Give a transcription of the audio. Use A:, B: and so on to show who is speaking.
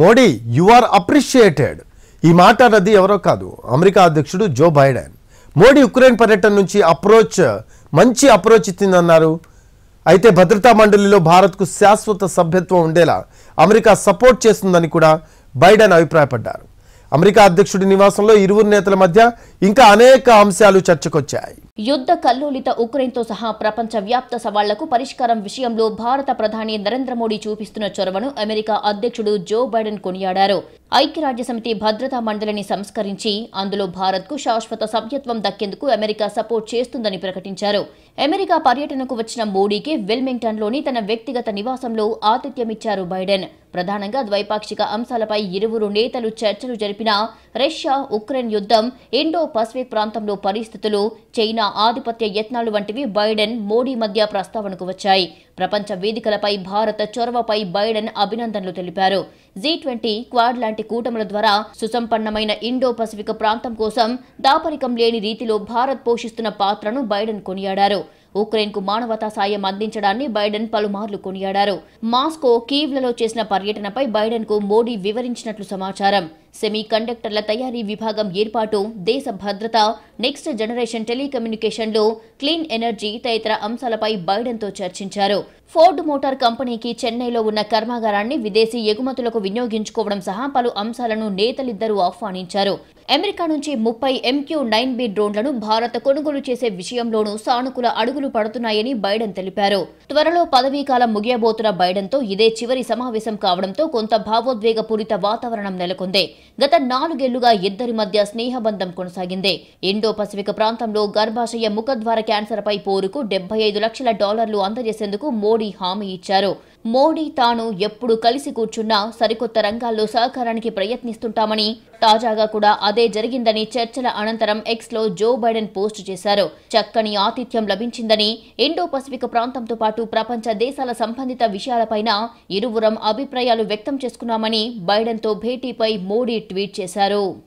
A: Modi you are appreciated ఈ మాట అన్నది ఎవరో కాదు అమెరికా అధ్యక్షుడు జో బైడెన్ మోడీ ఉక్రెయిన్ పర్యటన నుంచి అప్రోచ్ మంచి అప్రోచ్ ఇచ్చిందన్నారు అయితే భద్రతా మండలిలో భారత్కు శాశ్వత సభ్యత్వం ఉండేలా అమెరికా సపోర్ట్ చేస్తుందని కూడా బైడెన్ అభిప్రాయపడ్డారు అమెరికా అధ్యక్షుడి నివాసంలో ఇరువురు నేతల మధ్య ఇంకా అనేక అంశాలు చర్చకొచ్చాయి
B: యుద్ధ కల్లోలిత ఉక్రెయిన్తో సహా ప్రపంచ వ్యాప్త సవాళ్లకు పరిష్కారం విషయంలో భారత ప్రధాని నరేంద్ర మోడీ చూపిస్తున్న చొరవను అమెరికా అధ్యక్షుడు జో బైడెన్ కొనియాడారు ఐక్యరాజ్యసమితి భద్రతా మండలిని సంస్కరించి అందులో భారత్కు శాశ్వత సభ్యత్వం దక్కేందుకు అమెరికా సపోర్ట్ చేస్తుందని ప్రకటించారు అమెరికా పర్యటనకు వచ్చిన మోడీకి విల్మింగ్టన్లోని తన వ్యక్తిగత నివాసంలో ఆతిథ్యమిచ్చారు బైడెన్ ప్రధానంగా ద్వైపాక్షిక అంశాలపై ఇరువురు నేతలు చర్చలు జరిపిన రష్యా ఉక్రెయిన్ యుద్ధం ఇండో పసిఫిక్ ప్రాంతంలో పరిస్థితులు చైనా ఆధిపత్య యత్నాలు వంటివి బైడెన్ మోడీ మధ్య ప్రస్తావనకు వచ్చాయి ప్రపంచ వేదికలపై భారత చొరవపై బైడెన్ అభినందనలు తెలిపారు జీ ట్వంటీ క్వాడ్ లాంటి కూటముల ద్వారా సుసంపన్నమైన ఇండో పసిఫిక్ ప్రాంతం కోసం దాపరికం లేని రీతిలో భారత్ పోషిస్తున్న పాత్రను బైడెన్ కొనియాడారు ఉక్రెయిన్ కు మానవతా సాయం అందించడాన్ని బైడెన్ పలుమార్లు కొనియాడారు మాస్కో కీవ్లలో చేసిన పర్యటనపై బైడెన్ కు మోడీ వివరించినట్లు సమాచారం సెమీ కండక్టర్ల తయారీ విభాగం ఏర్పాటు దేశ భద్రత నెక్స్ట్ జనరేషన్ టెలికమ్యూనికేషన్లు క్లీన్ ఎనర్జీ తదితర అంశాలపై బైడెన్తో చర్చించారు ఫోర్డ్ మోటార్ కంపెనీకి చెన్నైలో ఉన్న కర్మాగారాన్ని విదేశీ ఎగుమతులకు వినియోగించుకోవడం సహా పలు అంశాలను నేతలిద్దరూ ఆహ్వానించారు అమెరికా నుంచి ముప్పై ఎంక్యూ నైన్ బి డ్రోన్లను భారత్ కొనుగోలు చేసే విషయంలోనూ సానుకూల అడుగులు పడుతున్నాయని బైడెన్ తెలిపారు త్వరలో పదవీ కాలం ముగియబోతున్న బైడెన్తో ఇదే చివరి సమావేశం కావడంతో కొంత భావోద్వేగపూరిత వాతావరణం నెలకొంది గత నాలుగేళ్లుగా ఇద్దరి మధ్య స్నేహబంధం కొనసాగింది ఇండో పసిఫిక్ ప్రాంతంలో గర్భాశయ ముఖద్వార క్యాన్సర్ పై పోరుకు డెబ్బై ఐదు లక్షల డాలర్లు అందజేసేందుకు మోడీ హామీ ఇచ్చారు మోడీ తాను ఎప్పుడు కలిసి కూర్చున్నా సరికొత్త రంగాల్లో సహకారానికి ప్రయత్నిస్తుంటామని తాజాగా కూడా అదే జరిగిందని చర్చల అనంతరం ఎక్స్లో జో బైడెన్ పోస్టు చేశారు చక్కని ఆతిథ్యం లభించిందని ఇండో పసిఫిక్ ప్రాంతంతో పాటు ప్రపంచ దేశాల సంబంధిత విషయాలపైన ఇరువురం అభిప్రాయాలు వ్యక్తం చేసుకున్నామని బైడెన్తో భేటీపై మోడీ ట్వీట్ చేశారు